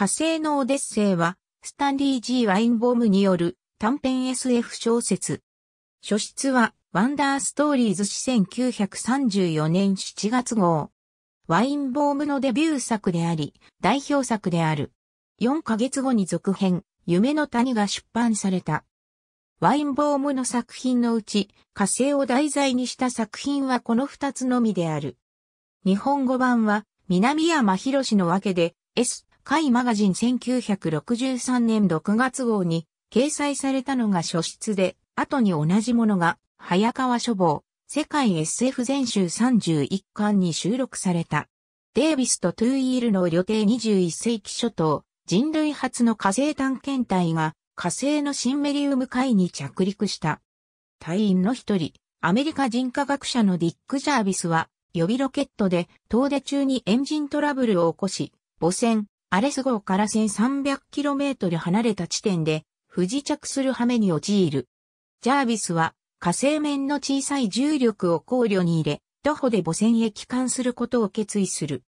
火星のオデッセイは、スタンリー・ジー・ワインボムによる短編 SF 小説。書室は、ワンダーストーリーズ誌1934年7月号。ワインボームのデビュー作であり、代表作である。4ヶ月後に続編、夢の谷が出版された。ワインボームの作品のうち、火星を題材にした作品はこの2つのみである。日本語版は、南山博のわけで、S 海マガジン1963年6月号に掲載されたのが書室で、後に同じものが、早川書房、世界 SF 全集31巻に収録された。デービスとトゥーイールの旅程21世紀初頭、人類初の火星探検隊が火星のシンメリウム海に着陸した。隊員の一人、アメリカ人科学者のディック・ジャービスは、予備ロケットで遠出中にエンジントラブルを起こし、母船、アレス号から 1300km 離れた地点で不時着する羽目に陥る。ジャービスは火星面の小さい重力を考慮に入れ、徒歩で母船へ帰還することを決意する。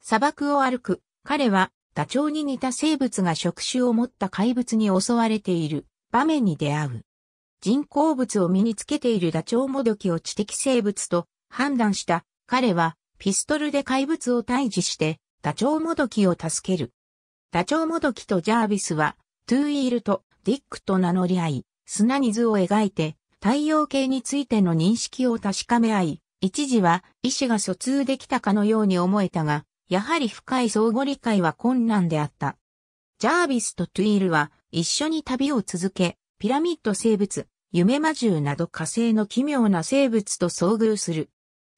砂漠を歩く、彼はダチョウに似た生物が触手を持った怪物に襲われている場面に出会う。人工物を身につけているダチョウもどきを知的生物と判断した彼はピストルで怪物を退治してダチョウもどきを助ける。ダチョウもどきとジャービスは、トゥーイールとディックと名乗り合い、砂に図を描いて、太陽系についての認識を確かめ合い、一時は意志が疎通できたかのように思えたが、やはり深い相互理解は困難であった。ジャービスとトゥイールは一緒に旅を続け、ピラミッド生物、夢魔獣など火星の奇妙な生物と遭遇する。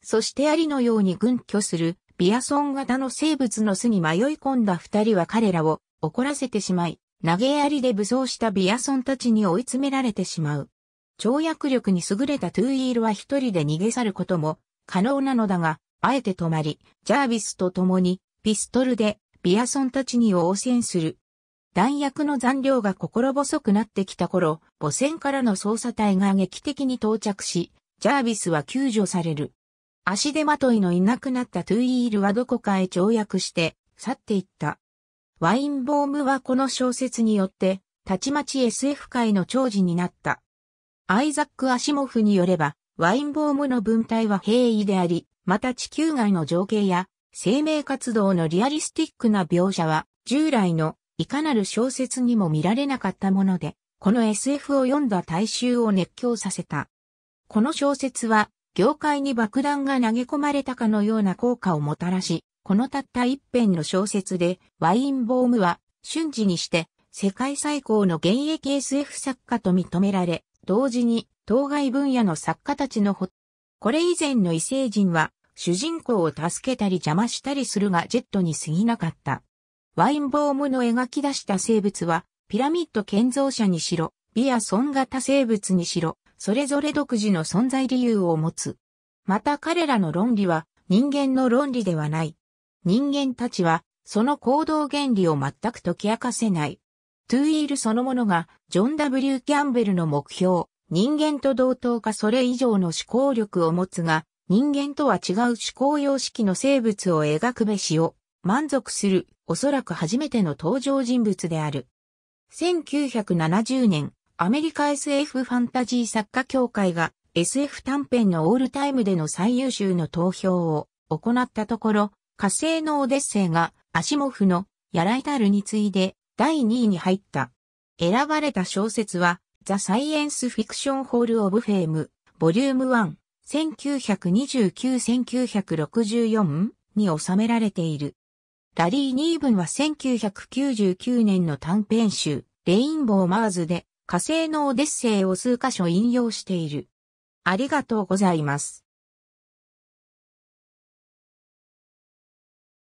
そしてありのように群居するビアソン型の生物の巣に迷い込んだ二人は彼らを怒らせてしまい、投げやりで武装したビアソンたちに追い詰められてしまう。跳躍力に優れたトゥーイールは一人で逃げ去ることも可能なのだが、あえて止まり、ジャービスと共にピストルでビアソンたちに応戦する。弾薬の残量が心細くなってきた頃、母船からの捜査隊が劇的に到着し、ジャービスは救助される。足手まといのいなくなったトゥイールはどこかへ跳躍して去っていった。ワインボームはこの小説によって、たちまち SF 界の長寿になった。アイザック・アシモフによれば、ワインボームの文体は平易であり、また地球外の情景や生命活動のリアリスティックな描写は、従来のいかなる小説にも見られなかったもので、この SF を読んだ大衆を熱狂させた。この小説は業界に爆弾が投げ込まれたかのような効果をもたらし、このたった一編の小説で、ワインボームは瞬時にして世界最高の現役 SF 作家と認められ、同時に当該分野の作家たちのほ、これ以前の異星人は主人公を助けたり邪魔したりするがジェットに過ぎなかった。ワインボームの描き出した生物は、ピラミッド建造者にしろ、ビアソン型生物にしろ、それぞれ独自の存在理由を持つ。また彼らの論理は人間の論理ではない。人間たちはその行動原理を全く解き明かせない。トゥーイールそのものがジョン・ W・ キャンベルの目標、人間と同等かそれ以上の思考力を持つが、人間とは違う思考様式の生物を描くべしを満足するおそらく初めての登場人物である。1970年、アメリカ SF ファンタジー作家協会が SF 短編のオールタイムでの最優秀の投票を行ったところ、火星のオデッセイがアシモフのヤライタルに次いで第2位に入った。選ばれた小説は、ザ・サイエンス・フィクション・ホール・オブ・フェーム、ボリューム1、1929-1964に収められている。ラリー・ニーブンは1999年の短編集、レインボー・マーズで火星のオデッセイを数箇所引用している。ありがとうございます。